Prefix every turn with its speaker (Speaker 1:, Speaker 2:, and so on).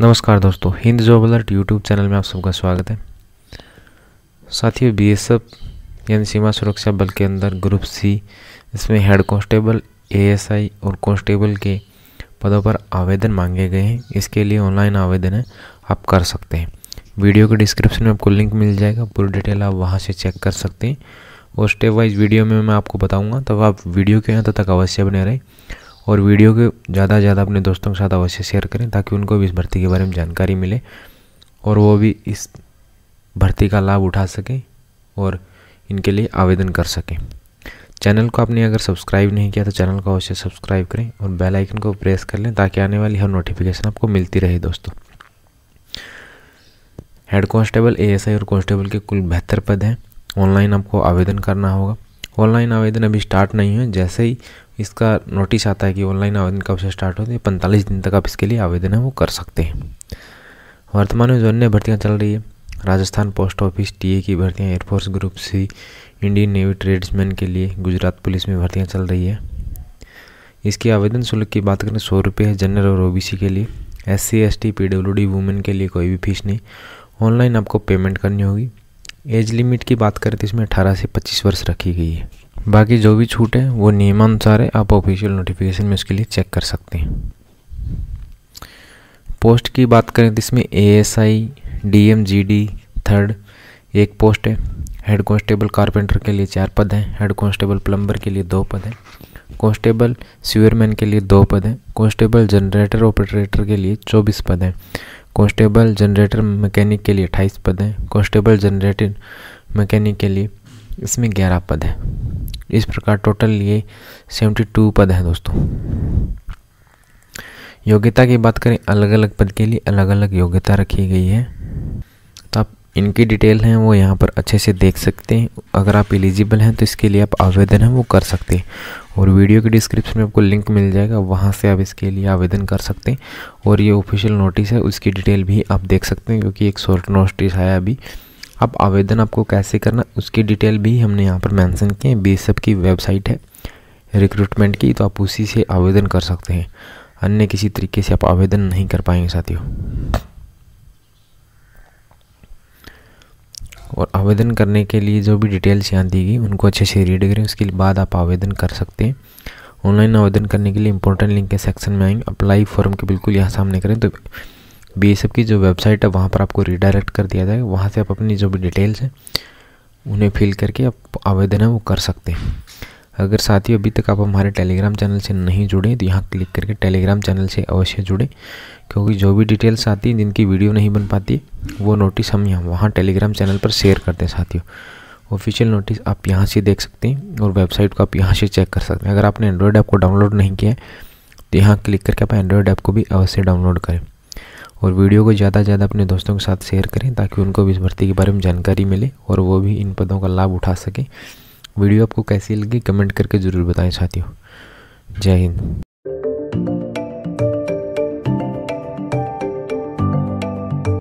Speaker 1: नमस्कार दोस्तों Hind job alert YouTube channel में आप सबका स्वागत है साथियों एफ यानी सीमा सुरक्षा बल के अंदर ग्रुप सी इसमें हेड कांस्टेबल एएसआई और कांस्टेबल के पदों पर आवेदन मांगे गए हैं इसके लिए ऑनलाइन आवेदन है आप कर सकते हैं वीडियो के डिस्क्रिप्शन में आपको लिंक मिल जाएगा पूरी डिटेल आप वहाँ से चेक कर सकते हैं और स्टेप वाइज वीडियो में मैं आपको बताऊँगा तब आप वीडियो के अंत तक अवश्य बने रहें और वीडियो को ज़्यादा से ज़्यादा अपने दोस्तों के साथ अवश्य शेयर करें ताकि उनको भी इस भर्ती के बारे में जानकारी मिले और वो भी इस भर्ती का लाभ उठा सकें और इनके लिए आवेदन कर सकें चैनल को आपने अगर सब्सक्राइब नहीं किया तो चैनल को अवश्य सब्सक्राइब करें और बेल आइकन को प्रेस कर लें ताकि आने वाली हर नोटिफिकेशन आपको मिलती रहे दोस्तों हेड कांस्टेबल एएसआई और कांस्टेबल के कुल बेहतर पद हैं ऑनलाइन आपको आवेदन करना होगा ऑनलाइन आवेदन अभी स्टार्ट नहीं है जैसे ही इसका नोटिस आता है कि ऑनलाइन आवेदन कब से स्टार्ट होते हैं पैंतालीस दिन तक आप इसके लिए आवेदन है वो कर सकते हैं वर्तमान में जो अन्य भर्तियाँ चल रही है राजस्थान पोस्ट ऑफिस टी की भर्तियाँ air force group C Indian navy tradesman के लिए गुजरात पुलिस में भर्तियाँ चल रही है इसके आवेदन शुल्क की बात करें सौ रुपये है जनरल और ओबीसी के लिए S C S T P W D women के लिए कोई भी फीस नहीं ऑनलाइन आपको पेमेंट करनी होगी एज लिमिट की बात करें तो इसमें अठारह से पच्चीस वर्ष रखी गई है बाकी जो भी छूट है वो नियमानुसार है आप ऑफिशियल नोटिफिकेशन में उसके लिए चेक कर सकते हैं पोस्ट की बात करें तो इसमें A S I D M G D third एक पोस्ट है हेड कांस्टेबल कारपेंटर के लिए चार पद हैं हेड कांस्टेबल प्लम्बर के लिए दो पद हैं कांस्टेबल सीवरमैन के लिए दो पद हैं कांस्टेबल जनरेटर ऑपरेटर के लिए चौबीस पद हैं कांस्टेबल जनरेटर मैकेनिक के लिए अट्ठाईस पद हैं कांस्टेबल जनरेटर मैकेनिक के लिए इसमें ग्यारह पद हैं इस प्रकार टोटल ये सेवेंटी टू पद हैं दोस्तों योग्यता की बात करें अलग अलग पद के लिए अलग अलग योग्यता रखी गई है तो आप इनकी डिटेल हैं वो यहाँ पर अच्छे से देख सकते हैं अगर आप एलिजिबल हैं तो इसके लिए आप आवेदन हैं वो कर सकते हैं और वीडियो के डिस्क्रिप्शन में आपको लिंक मिल जाएगा वहाँ से आप इसके लिए आवेदन कर सकते हैं और ये ऑफिशियल नोटिस है उसकी डिटेल भी आप देख सकते हैं क्योंकि एक शॉर्ट नोटिस आया अभी अब आवेदन आपको कैसे करना उसकी डिटेल भी हमने यहाँ पर मेंशन किए हैं बी की वेबसाइट है रिक्रूटमेंट की तो आप उसी से आवेदन कर सकते हैं अन्य किसी तरीके से आप आवेदन नहीं कर पाएंगे साथियों और आवेदन करने के लिए जो भी डिटेल्स यहाँ दी गई उनको अच्छे से रीड करें उसके बाद आप आवेदन कर सकते हैं ऑनलाइन आवेदन करने के लिए इंपॉर्टेंट लिंक के सेक्शन में आएंगे अप्लाई फॉर्म के बिल्कुल यहाँ सामने करें तो बी की जो वेबसाइट है वहाँ पर आपको रिडायरेक्ट कर दिया जाएगा वहाँ से आप अपनी जो भी डिटेल्स हैं उन्हें फिल करके आप आवेदन है वो कर सकते हैं अगर साथ ही अभी तक आप हमारे टेलीग्राम चैनल से नहीं जुड़े तो यहाँ क्लिक करके टेलीग्राम चैनल से अवश्य जुड़े क्योंकि जो भी डिटेल्स आती हैं जिनकी वीडियो नहीं बन पाती वो नोटिस हम यहाँ वहाँ टेलीग्राम चैनल पर शेयर करते हैं साथियों ऑफिशियल नोटिस आप यहाँ से देख सकते हैं और वेबसाइट को आप यहाँ से चेक कर सकते हैं अगर आपने एंड्रॉयड ऐप को डाउनलोड नहीं किया है तो यहाँ क्लिक करके आप एंड्रॉयड ऐप को भी अवश्य डाउनलोड करें और वीडियो को ज़्यादा से ज़्यादा अपने दोस्तों के साथ शेयर करें ताकि उनको भी इस भर्ती के बारे में जानकारी मिले और वो भी इन पदों का लाभ उठा सकें वीडियो आपको कैसी लगी कमेंट करके ज़रूर बताएं साथियों जय हिंद